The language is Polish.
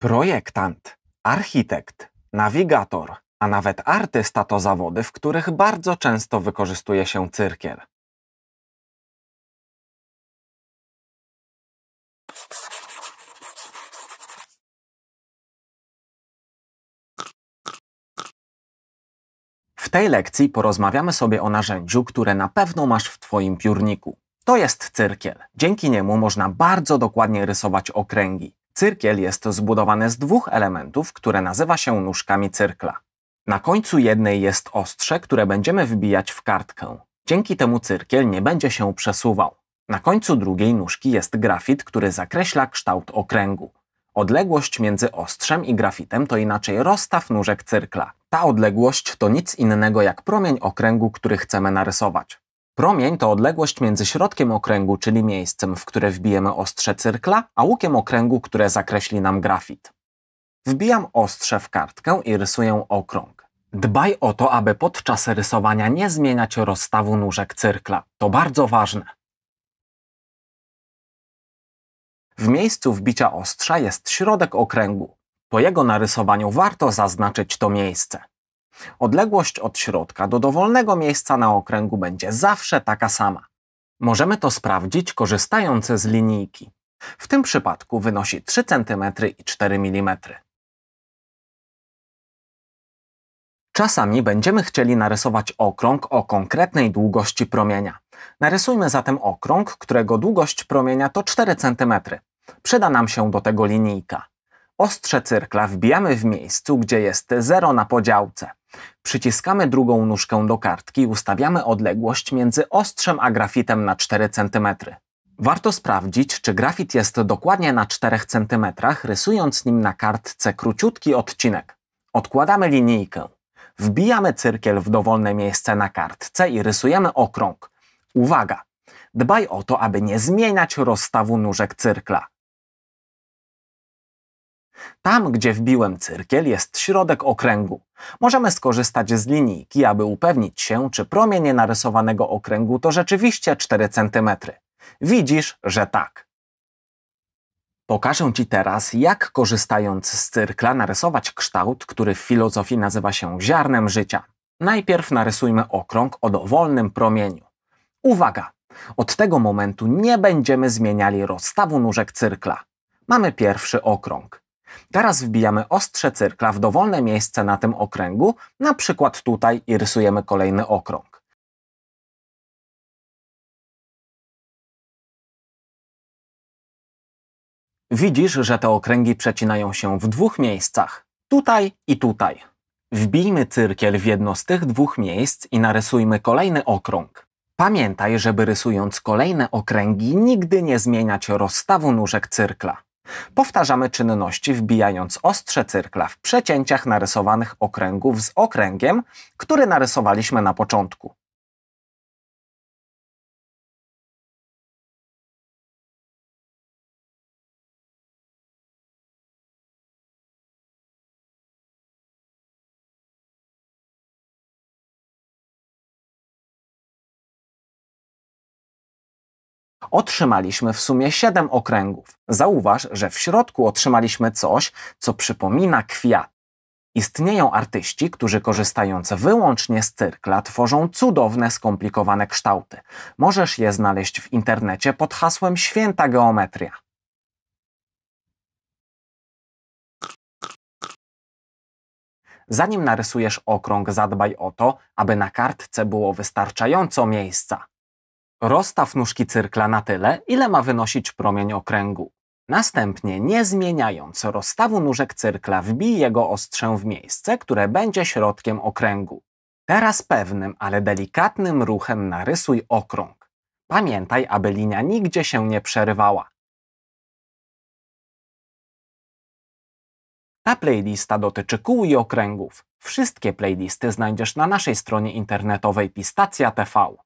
Projektant, architekt, nawigator, a nawet artysta to zawody, w których bardzo często wykorzystuje się cyrkiel. W tej lekcji porozmawiamy sobie o narzędziu, które na pewno masz w Twoim piórniku. To jest cyrkiel. Dzięki niemu można bardzo dokładnie rysować okręgi. Cyrkiel jest zbudowany z dwóch elementów, które nazywa się nóżkami cyrkla. Na końcu jednej jest ostrze, które będziemy wbijać w kartkę. Dzięki temu cyrkiel nie będzie się przesuwał. Na końcu drugiej nóżki jest grafit, który zakreśla kształt okręgu. Odległość między ostrzem i grafitem to inaczej rozstaw nóżek cyrkla. Ta odległość to nic innego jak promień okręgu, który chcemy narysować. Promień to odległość między środkiem okręgu, czyli miejscem, w które wbijemy ostrze cyrkla, a łukiem okręgu, które zakreśli nam grafit. Wbijam ostrze w kartkę i rysuję okrąg. Dbaj o to, aby podczas rysowania nie zmieniać rozstawu nóżek cyrkla. To bardzo ważne. W miejscu wbicia ostrza jest środek okręgu. Po jego narysowaniu warto zaznaczyć to miejsce. Odległość od środka do dowolnego miejsca na okręgu będzie zawsze taka sama. Możemy to sprawdzić korzystając z linijki. W tym przypadku wynosi 3 cm i 4 mm. Czasami będziemy chcieli narysować okrąg o konkretnej długości promienia. Narysujmy zatem okrąg, którego długość promienia to 4 cm. Przyda nam się do tego linijka. Ostrze cyrkla wbijamy w miejscu, gdzie jest 0 na podziałce. Przyciskamy drugą nóżkę do kartki i ustawiamy odległość między ostrzem a grafitem na 4 cm. Warto sprawdzić, czy grafit jest dokładnie na 4 cm, rysując nim na kartce króciutki odcinek. Odkładamy linijkę. Wbijamy cyrkiel w dowolne miejsce na kartce i rysujemy okrąg. Uwaga! Dbaj o to, aby nie zmieniać rozstawu nóżek cyrkla. Tam, gdzie wbiłem cyrkiel, jest środek okręgu. Możemy skorzystać z linijki, aby upewnić się, czy promienie narysowanego okręgu to rzeczywiście 4 cm. Widzisz, że tak. Pokażę Ci teraz, jak korzystając z cyrkla narysować kształt, który w filozofii nazywa się ziarnem życia. Najpierw narysujmy okrąg o dowolnym promieniu. Uwaga! Od tego momentu nie będziemy zmieniali rozstawu nóżek cyrkla. Mamy pierwszy okrąg. Teraz wbijamy ostrze cyrkla w dowolne miejsce na tym okręgu, na przykład tutaj i rysujemy kolejny okrąg. Widzisz, że te okręgi przecinają się w dwóch miejscach, tutaj i tutaj. Wbijmy cyrkiel w jedno z tych dwóch miejsc i narysujmy kolejny okrąg. Pamiętaj, żeby rysując kolejne okręgi nigdy nie zmieniać rozstawu nóżek cyrkla. Powtarzamy czynności wbijając ostrze cyrkla w przecięciach narysowanych okręgów z okręgiem, który narysowaliśmy na początku. otrzymaliśmy w sumie 7 okręgów. Zauważ, że w środku otrzymaliśmy coś, co przypomina kwiat. Istnieją artyści, którzy korzystając wyłącznie z cyrkla tworzą cudowne, skomplikowane kształty. Możesz je znaleźć w internecie pod hasłem Święta Geometria. Zanim narysujesz okrąg, zadbaj o to, aby na kartce było wystarczająco miejsca. Rozstaw nóżki cyrkla na tyle, ile ma wynosić promień okręgu. Następnie, nie zmieniając rozstawu nóżek cyrkla, wbij jego ostrzę w miejsce, które będzie środkiem okręgu. Teraz pewnym, ale delikatnym ruchem narysuj okrąg. Pamiętaj, aby linia nigdzie się nie przerywała. Ta playlista dotyczy kół i okręgów. Wszystkie playlisty znajdziesz na naszej stronie internetowej Pistacja TV.